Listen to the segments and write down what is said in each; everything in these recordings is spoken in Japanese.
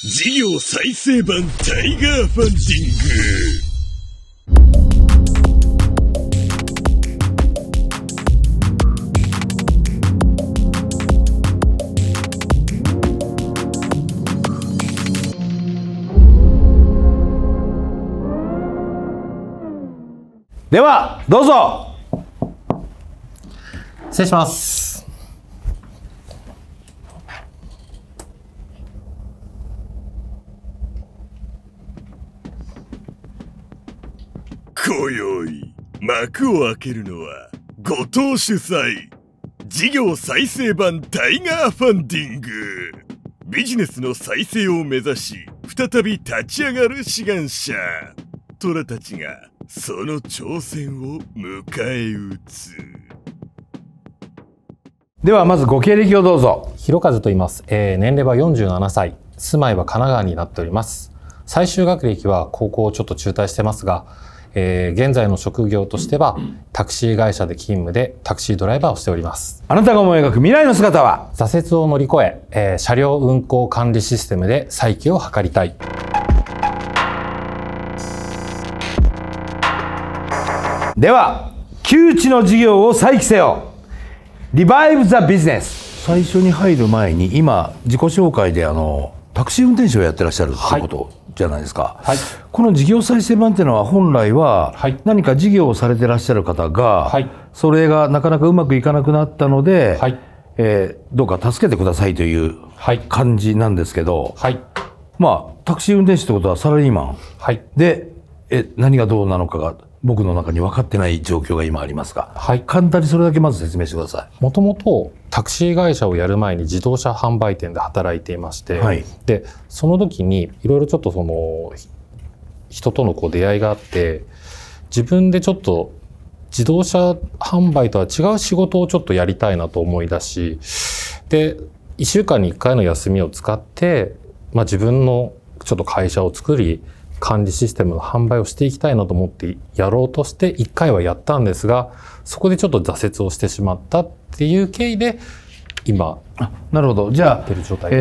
事業再生版タイガーファンディング。ではどうぞ失礼します今宵幕を開けるのは後藤主催事業再生版タイガーファンディングビジネスの再生を目指し再び立ち上がる志願者虎たちがその挑戦を迎え撃つではまずご経歴をどうぞ広和と言います、えー、年齢は47歳住まいは神奈川になっております最終学歴は高校をちょっと中退してますがえー、現在の職業としてはタクシー会社で勤務でタクシードライバーをしておりますあなたが思い描く未来の姿は挫折を乗り越ええー、車両運行管理システムで再起を図りたいでは窮地の事業を再起せよリバイブ・ザ・ビジネス最初に入る前に今自己紹介であのタクシー運転手をやってらっしゃるってことをじゃないですか、はい、この事業再生版っていうのは本来は何か事業をされてらっしゃる方が、それがなかなかうまくいかなくなったので、はい、えー、どうか助けてくださいという感じなんですけど、はい、まあタクシー運転手ってことはサラリーマン、はい、でえ何がどうなのかが。僕の中に分かってない状況が今ありますが、はい、簡単にそれだけまず説明してくださいもともとタクシー会社をやる前に自動車販売店で働いていまして、はい、でその時にいろいろちょっとその人とのこう出会いがあって自分でちょっと自動車販売とは違う仕事をちょっとやりたいなと思い出しで1週間に1回の休みを使って、まあ、自分のちょっと会社を作り管理システムの販売をしていきたいなと思ってやろうとして1回はやったんですが、そこでちょっと挫折をしてしまったっていう経緯で、今なるほどじゃあ、え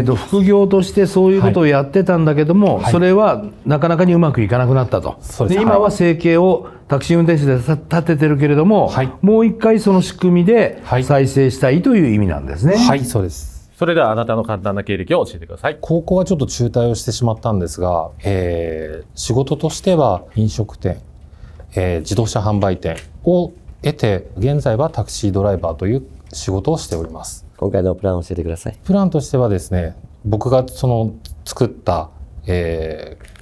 ーと、副業としてそういうことをやってたんだけども、はい、それはなかなかにうまくいかなくなったと、はい、今は生計をタクシー運転手で立ててるけれども、はい、もう一回その仕組みで再生したいという意味なんですね。はい、そうですそれではあなたの簡単な経歴を教えてください高校はちょっと中退をしてしまったんですが、えー、仕事としては飲食店、えー、自動車販売店を得て現在はタクシードライバーという仕事をしております今回のプランを教えてくださいプランとしてはですね僕がその作った、えー、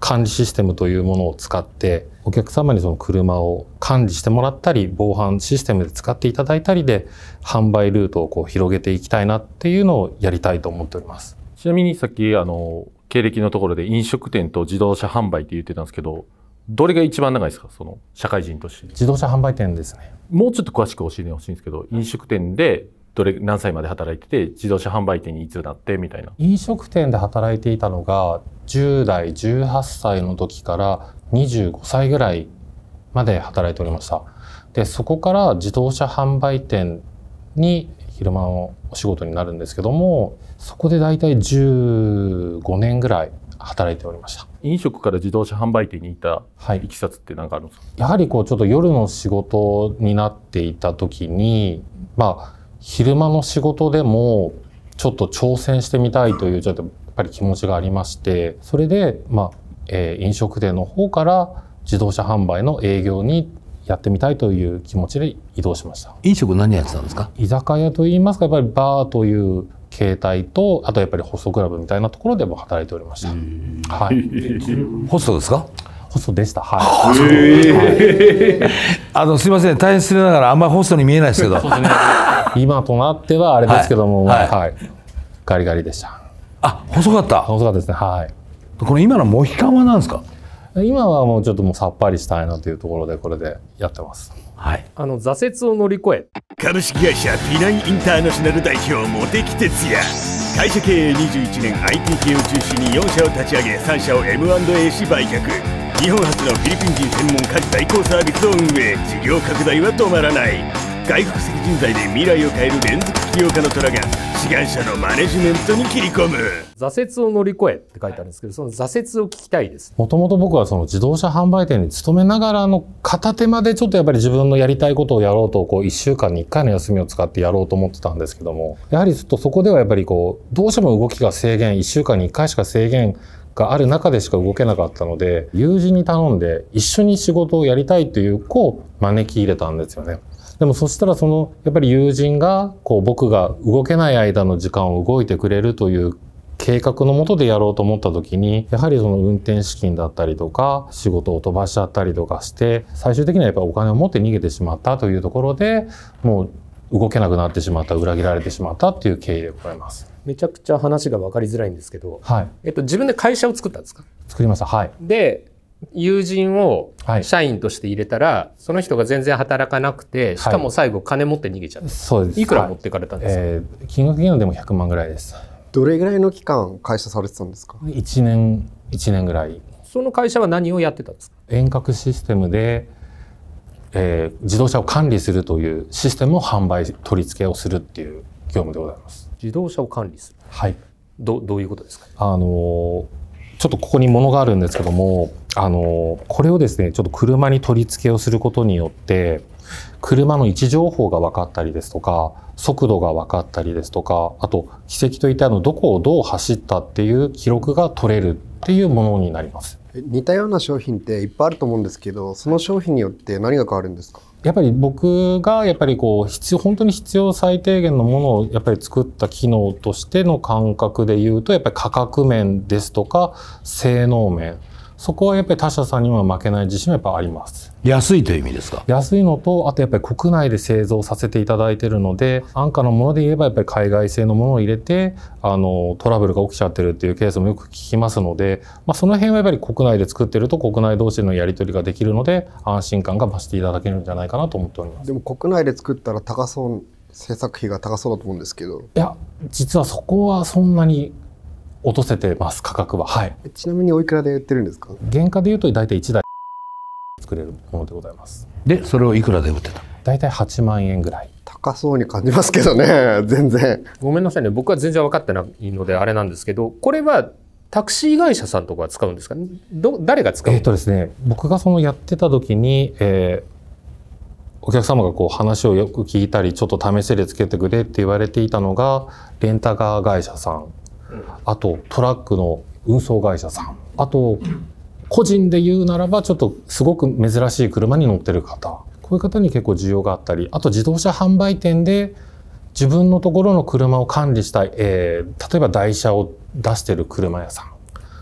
管理システムというものを使ってお客様にその車を管理してもらったり防犯システムで使っていただいたりで販売ルートをこう広げていきたいなっていうのをやりたいと思っておりますちなみにさっきあの経歴のところで飲食店と自動車販売って言ってたんですけどどれが一番長いですかその社会人として自動車販売店ですねもうちょっと詳しく教えてほしいんですけど飲食店でどれ何歳まで働いてて自動車販売店にいつなってみたいな飲食店で働いていたのが10代18歳の時から25歳ぐらいまで働いておりましたでそこから自動車販売店に昼間のお仕事になるんですけどもそこで大体15年ぐらい働いておりました飲食から自動車販売店にいたいきさつって何かあるんですか、はい、やはりこうちょっと夜の仕事になっていた時にまあ昼間の仕事でもちょっと挑戦してみたいというちょっとやっぱり気持ちがありましてそれで、まあえー、飲食店の方から自動車販売の営業にやってみたいという気持ちで移動しました飲食何やってたんですか居酒屋といいますかやっぱりバーという携帯とあとやっぱりホストクラブみたいなところでも働いておりました、はい、ホストですかホストでした。はい。あのすみません、大変失礼ながらあんまりホストに見えないですけど。ね、今となってはあれですけども、はい、はい、ガリガリでした。あ、細かった。細かったですね。はい。この今のモヒカンはんですか。今はもうちょっともうさっぱりしたいなというところでこれでやってます。はい。あの挫折を乗り越え。株式会社ピナイインターナショナル代表茂木哲也。会社経営21年 IT 系を中心に4社を立ち上げ3社を M&A し売却日本初のフィリピン人専門家事代行サービスを運営事業拡大は止まらない外国籍人材で未来を変える連続起業家の虎が志願者のマネジメントに切り込む挫折を乗り越えって書いてあるんですけどその挫折を聞きたいですもともと僕はその自動車販売店に勤めながらの片手間でちょっとやっぱり自分のやりたいことをやろうとこう1週間に1回の休みを使ってやろうと思ってたんですけどもやはりちょっとそこではやっぱりこうどうしても動きが制限1週間に1回しか制限がある中でしか動けなかったので友人に頼んで一緒に仕事をやりたいという子を招き入れたんですよね。でもそしたらそのやっぱり友人がこう僕が動けない間の時間を動いてくれるという計画のもとでやろうと思った時にやはりその運転資金だったりとか仕事を飛ばしちゃったりとかして最終的にはやっぱお金を持って逃げてしまったというところでもう動けなくなってしまった裏切られてしまったっていう経緯でございますめちゃくちゃ話が分かりづらいんですけど、はいえっと、自分で会社を作ったんですか作りましたはいで友人を社員として入れたら、はい、その人が全然働かなくてしかも最後金持って逃げちゃった、はい、そうですいくら持ってかれたんですか、はい、えー、金額でも1万ぐらいですどれぐらいの期間会社されてたんですか1年1年ぐらいその会社は何をやってたんですか遠隔システムでえー、自動車を管理するというシステムを販売取り付けをするっていう業務でございます。自動車を管理する。はい。どどういうことですか。あのちょっとここに物があるんですけども、あの、これをですね、ちょっと車に取り付けをすることによって、車の位置情報が分かったりですとか、速度が分かったりですとか、あと、軌跡といったの、どこをどう走ったっていう記録が取れるっていうものになります。似たような商品っていっぱいあると思うんですけどその商品によって何が変わるんですかやっぱり僕がやっぱりこう必要本当に必要最低限のものをやっぱり作った機能としての感覚で言うとやっぱり価格面ですとか性能面そこはやっぱり他社さんには負けない自信はやっぱあります。安いという意味ですか安いのと、あとやっぱり国内で製造させていただいているので、安価なもので言えばやっぱり海外製のものを入れて、あの、トラブルが起きちゃってるっていうケースもよく聞きますので、まあ、その辺はやっぱり国内で作ってると国内同士のやり取りができるので、安心感が増していただけるんじゃないかなと思っております。でも国内で作ったら高そう、制作費が高そうだと思うんですけど。いや、実はそこはそんなに落とせてます価格ははいちなみにおいくらで売ってるんですか原価でいうと大体1台作れるものでございますでそれをいくらで売ってた大体8万円ぐらい高そうに感じますけどね 全然ごめんなさいね僕は全然分かってないのであれなんですけどこれはタクシー会社さんとか使うんですかど誰が使うえっ、とですね僕がそのやってた時に、えー、お客様がこう話をよく聞いたりちょっと試せでつけてくれって言われていたのがレンタカー会社さんあとトラックの運送会社さんあと個人で言うならばちょっとすごく珍しい車に乗ってる方こういう方に結構需要があったりあと自動車販売店で自分のところの車を管理したい、えー、例えば台車を出してる車屋さん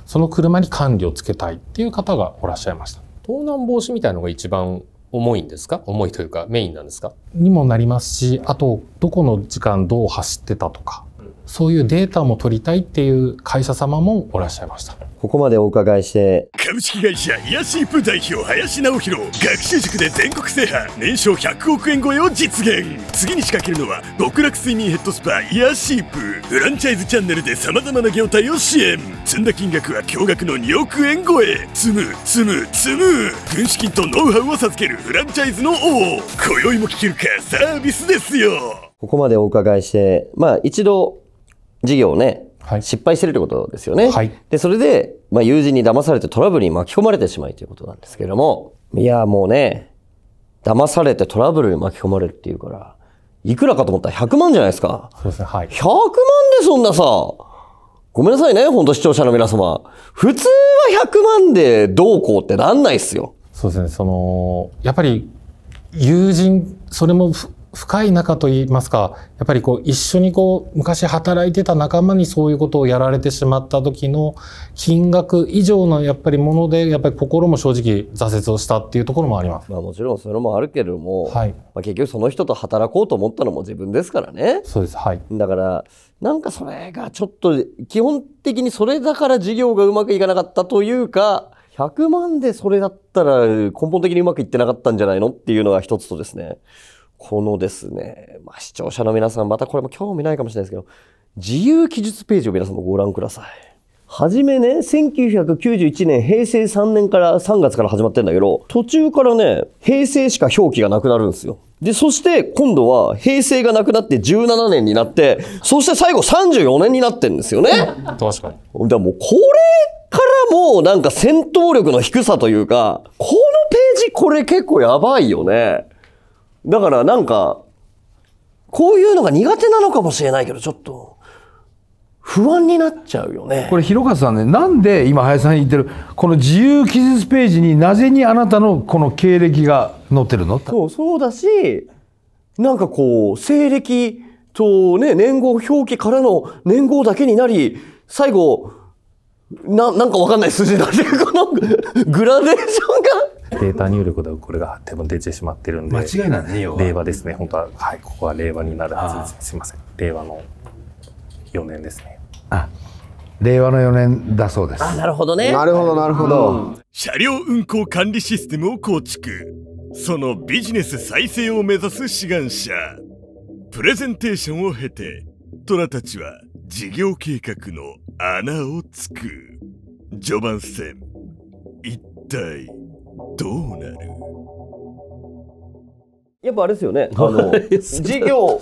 その車に管理をつけたいっていう方がおらっしゃいました盗難防止みたいのが一番重いんですか重いというかメインなんですかにもなりますしあとどこの時間どう走ってたとかそういうデータも取りたいっていう会社様もおらっしゃいました。ここまでお伺いして、株式会社イヤシープ代表林直弘、学習塾で全国制覇、年商100億円超えを実現。次に仕掛けるのは、極楽睡眠ヘッドスパイヤシープ。フランチャイズチャンネルで様々な業態を支援。積んだ金額は驚愕の2億円超え。積む、積む、積む。軍資金とノウハウを授けるフランチャイズの王。今宵も聞けるか、サービスですよ。ここまでお伺いして、まあ一度事業をね、はい、失敗してるってことですよね。はい、で、それで、まあ、友人に騙されてトラブルに巻き込まれてしまいということなんですけれども、いや、もうね、騙されてトラブルに巻き込まれるっていうから、いくらかと思ったら100万じゃないですか。そうですね、はい。100万でそんなさ、ごめんなさいね、本当視聴者の皆様。普通は100万でどうこうってなんないっすよ。そうですね、その、やっぱり、友人、それも深い仲といいますかやっぱりこう一緒にこう昔働いてた仲間にそういうことをやられてしまった時の金額以上のやっぱりものでやっぱり心も正直挫折をしたっていうところもあります、まあ、もちろんそれもあるけれども、はい、まあ、結局その人と働こうと思ったのも自分ですからねそうです、はい、だからなんかそれがちょっと基本的にそれだから事業がうまくいかなかったというか100万でそれだったら根本的にうまくいってなかったんじゃないのっていうのが一つとですねこのですね、まあ、視聴者の皆さん、またこれも興味ないかもしれないですけど、自由記述ページを皆さんもご覧ください。はじめね、1991年、平成3年から、3月から始まってんだけど、途中からね、平成しか表記がなくなるんですよ。で、そして今度は平成がなくなって17年になって、そして最後34年になってんですよね。確かに。だもうこれからもなんか戦闘力の低さというか、このページこれ結構やばいよね。だからなんか、こういうのが苦手なのかもしれないけど、ちょっと、不安になっちゃうよね。これ、広川さんね、なんで今、林さん言ってる、この自由記述ページになぜにあなたのこの経歴が載ってるのそう、そうだし、なんかこう、西暦とね、年号表記からの年号だけになり、最後、な、なんかわかんない数字なってる、このグラデーションがデータ入力ではこれが多分出てしまってるんで。間違いないね、令和ですね。本当は、はい、ここは令和になるはずです。すいません。令和の4年ですね。あ、令和の4年だそうです。あ、なるほどね。なるほど、なるほど、うん。車両運行管理システムを構築。そのビジネス再生を目指す志願者。プレゼンテーションを経て、虎たちは事業計画の穴をつく。序盤戦、一体。どうなるやっぱあれですよね、あの事業を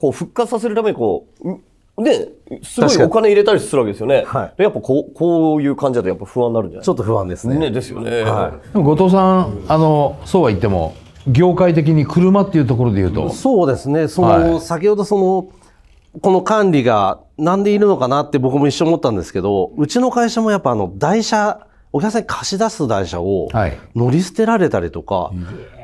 こう復活させるためにこう、ね、すごいお金入れたりするわけですよね、はい、やっぱこうこういうじだとやっぱ不安になるんじゃないちょっと不安ですね。ねですよね、はい、でも後藤さん、あのそうは言っても、業界的に車っていうところでいうと。そうですねその、はい、先ほどそのこの管理がなんでいるのかなって僕も一瞬思ったんですけど、うちの会社もやっぱあの台車お客さんに貸し出す台車を乗り捨てられたりとか、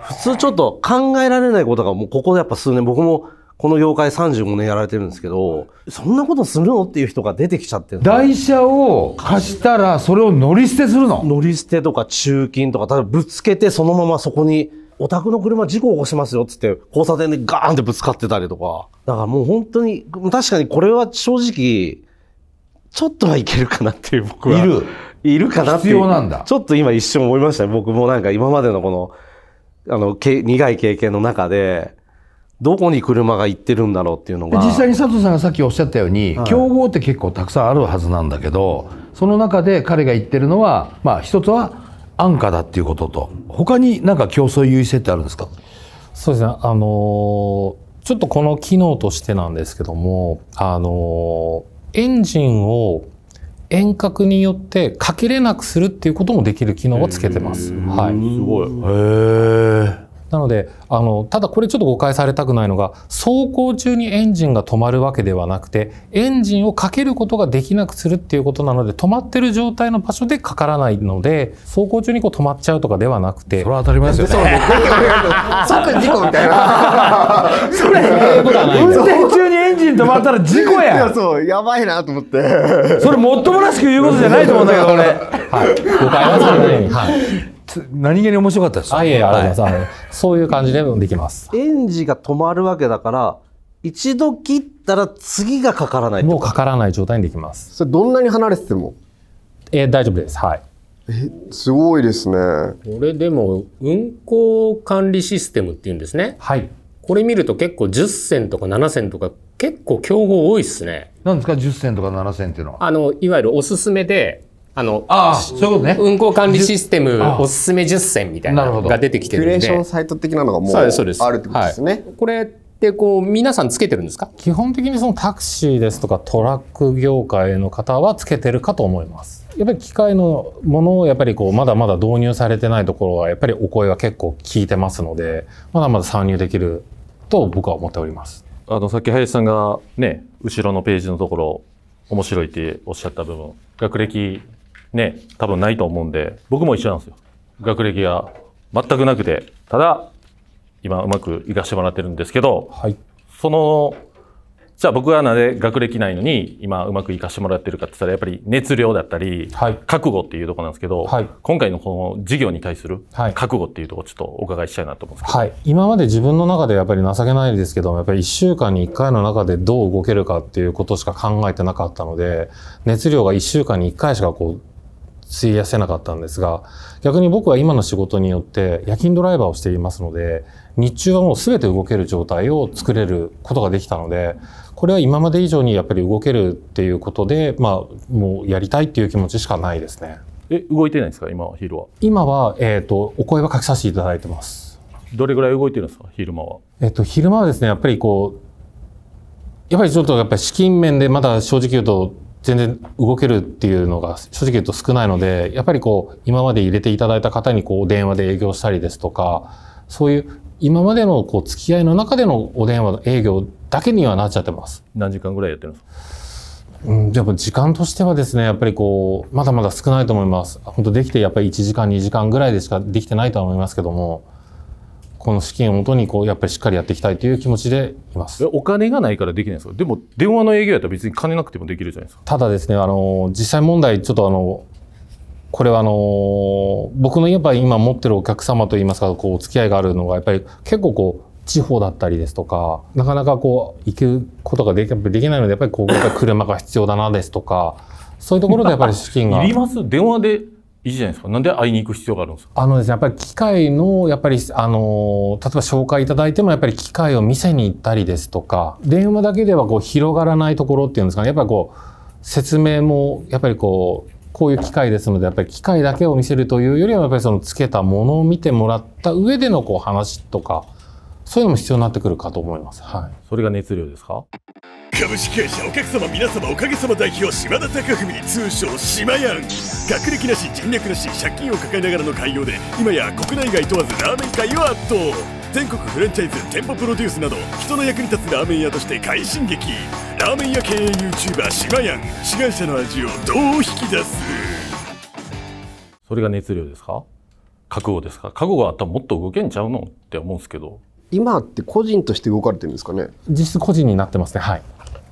普通ちょっと考えられないことがもうここでやっぱ数年僕もこの業界35年やられてるんですけどそんなことするのっていう人が出てきちゃってる台車を貸したらそれを乗り捨てするの乗り捨てとか中金とかただぶつけてそのままそこにお宅の車事故起こしますよっつって交差点でガーンってぶつかってたりとかだからもう本当に確かにこれは正直ちょっとはいけるかなっていう僕はいるいるかなってんだ。ちょっと今一瞬思いましたね僕もなんか今までのこのあのけ苦い経験の中でどこに車が行ってるんだろうっていうのが実際に佐藤さんがさっきおっしゃったように、はい、競合って結構たくさんあるはずなんだけどその中で彼が言ってるのは、まあ、一つは安価だっていうことと他になんか競争優位性ってあるんですかそうですねあのー、ちょっとこの機能としてなんですけどもあのー、エンジンを遠隔によってかけれなくするっていうこともできる機能をつけてます。はい、すごいへなのであのただこれちょっと誤解されたくないのが走行中にエンジンが止まるわけではなくてエンジンをかけることができなくするっていうことなので止まってる状態の場所でかからないので走行中にこう止まっちゃうとかではなくてそれは当たり前ですよね。即事故みたいなそれ、ね、運転中に止まったら事故や。いや、そう、やばいなと思って。それ、もっともらしく言うことじゃないと思うんだけど、俺。はい。誤解はされない。はい。何気に面白かったです、あ、いえいえ、はい、そういう感じでもできます。園児が止まるわけだから、一度切ったら次がかからない。もうかからない状態にできます。それ、どんなに離れててもえ大丈夫です。はい。えすごいですね。これでも運行管理システムっていうんですね。はい。これ見ると結構10とか7銭とか結構競合多いっすね。なんですか10銭とか7銭っていうのは。あの、いわゆるおすすめで、あの、あそういうことね。運行管理システムおすすめ10銭みたいなのが出てきてるんで。クレーションサイト的なのがもうあるってことですね。はい、これってこう、皆さんつけてるんですか基本的にそのタクシーですとかトラック業界の方はつけてるかと思います。やっぱり機械のものをやっぱりこう、まだまだ導入されてないところはやっぱりお声は結構聞いてますので、まだまだ参入できると僕は思っております。あのさっき林さんがね後ろのページのところ面白いっておっしゃった部分学歴ね多分ないと思うんで僕も一緒なんですよ学歴が全くなくてただ今うまくいかしてもらってるんですけど、はい、そのじゃあ僕はなぜ学歴ないのに今うまくいかしてもらってるかって言ったらやっぱり熱量だったり、覚悟っていうとこなんですけど、はい、今回のこの事業に対する覚悟っていうとこちょっとお伺いしたいなと思うんですけど、はい、今まで自分の中でやっぱり情けないですけどやっぱり1週間に1回の中でどう動けるかっていうことしか考えてなかったので熱量が1週間に1回しかこう費やせなかったんですが逆に僕は今の仕事によって夜勤ドライバーをしていますので日中はもう全て動ける状態を作れることができたのでこれは今まで以上にやっぱり動けるっていうことで、まあ、もうやりたいっていう気持ちしかないですね。え、動いてないですか、今、昼は。今は、えっ、ー、と、お声はかけさせていただいてます。どれぐらい動いてるんですか、昼間は。えっ、ー、と、昼間はですね、やっぱりこう、やっぱりちょっとやっぱり資金面でまだ正直言うと全然動けるっていうのが正直言うと少ないので、やっぱりこう今まで入れていただいた方にこう電話で営業したりですとか、そういう今までのこう付き合いの中でのお電話の営業だけにはなっちゃってます。何時間ぐらいやってるんですかうん、でも時間としてはですね、やっぱりこう、まだまだ少ないと思います。本当できてやっぱり1時間、2時間ぐらいでしかできてないとは思いますけども、この資金をもとにこう、やっぱりしっかりやっていきたいという気持ちでいます。お金がないからできないですかでも、電話の営業やったら別に金なくてもできるじゃないですか。ただですね、あの、実際問題、ちょっとあの、これはあの僕のやっぱり今持ってるお客様といいますかこうお付き合いがあるのがやっぱり結構こう地方だったりですとかなかなかこう行くことができできないのでやっぱりこう車が必要だなですとかそういうところでやっぱり 資金が。いります電話でいいじゃないですか。なんで会いに行く必要があるんですか。あのですね、やっぱり機械の、やっぱり、あの、例えば紹介いただいても、やっぱり機械を見せに行ったりですとか、電話だけではこう広がらないところっていうんですかね。やっぱりこう、説明も、やっぱりこう、こういう機械ですので、やっぱり機械だけを見せるというよりは、やっぱりそのつけたものを見てもらった上でのこう話とか、そういうのも必要になってくるかと思います。はい。それが熱量ですか株式会社お客様皆様おかげさま代表島田貴文通称島やん学歴なし人脈なし借金を抱えながらの開業で今や国内外問わずラーメン界を圧倒全国フランチャイズ店舗プロデュースなど人の役に立つラーメン屋として快進撃ラーメン屋経営 YouTuber 島やん志願者の味をどう引き出すそれが熱量ですか覚悟ですか覚悟があったらもっと動けんちゃうのって思うんですけど今って個人として動かれてるんですかね実質個人になってますねはい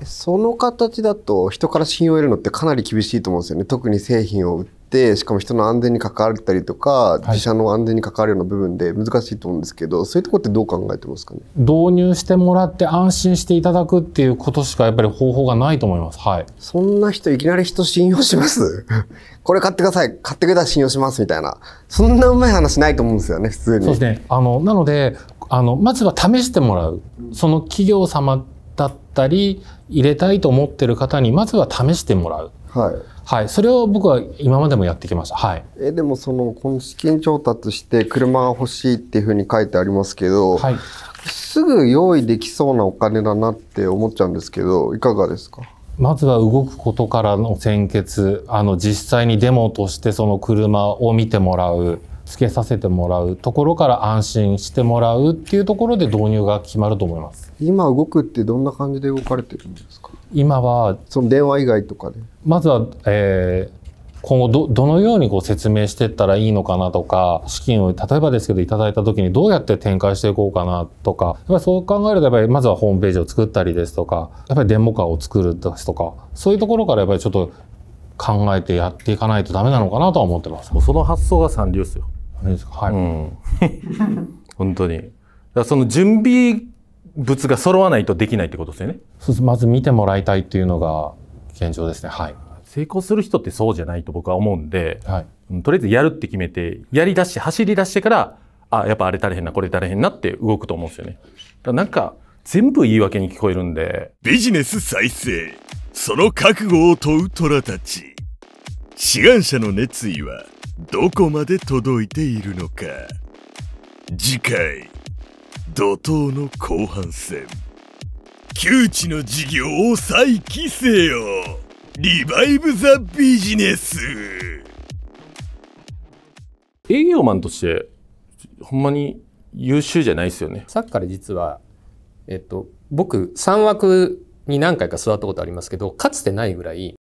その形だと人から信用を得るのってかなり厳しいと思うんですよね特に製品を売ってしかも人の安全に関わったりとか、はい、自社の安全に関わるような部分で難しいと思うんですけどそういうとこってどう考えてますかね導入してもらって安心していただくっていうことしかやっぱり方法がないと思いますはいそんな人いきなり人信用します これ買ってください買ってくれたら信用しますみたいなそんなうまい話ないと思うんですよね普通にそうですねあのなのであの、まずは試してもらう。その企業様だったり、入れたいと思ってる方に、まずは試してもらう。はい。はい。それを僕は今までもやってきました。はい。え、でもその、この資金調達して車が欲しいっていうふうに書いてありますけど、はい。すぐ用意できそうなお金だなって思っちゃうんですけど、いかがですかまずは動くことからの先決、あの、実際にデモとしてその車を見てもらう。つけさせてもらうところから安心してもらうっていうところで導入が決まると思います今動くってどんな感じで動かれてるんですか今はその電話以外とかでまずは、えー今後どどのようにこう説明していったらいいのかなとか資金を例えばですけどいただいた時にどうやって展開していこうかなとかやっぱそう考えるとやっぱりまずはホームページを作ったりですとかやっぱりデモカーを作るですとかそういうところからやっぱりちょっと考えてやっていかないとダメなのかなとは思ってます。その発想が三流ですよ。感じですか。はい。うん、本当に。だその準備物が揃わないとできないってことですよね。そうです。まず見てもらいたいっていうのが現状ですね。はい。成功する人ってそうじゃないと僕は思うんで、はい、とりあえずやるって決めて、やり出して、走り出してから、あ、やっぱあれ足りへんな、これ足りへんなって動くと思うんですよね。だなんか、全部言い訳に聞こえるんで。ビジネス再生。その覚悟を問う虎たち。志願者の熱意はどこまで届いているのか次回怒涛の後半戦窮地の事業を再起せよリバイブ・ザ・ビジネス営業マンとしてほんまに優秀じゃないですよねさっきから実は、えっと、僕3枠に何回か座ったことありますけどかつてないぐらい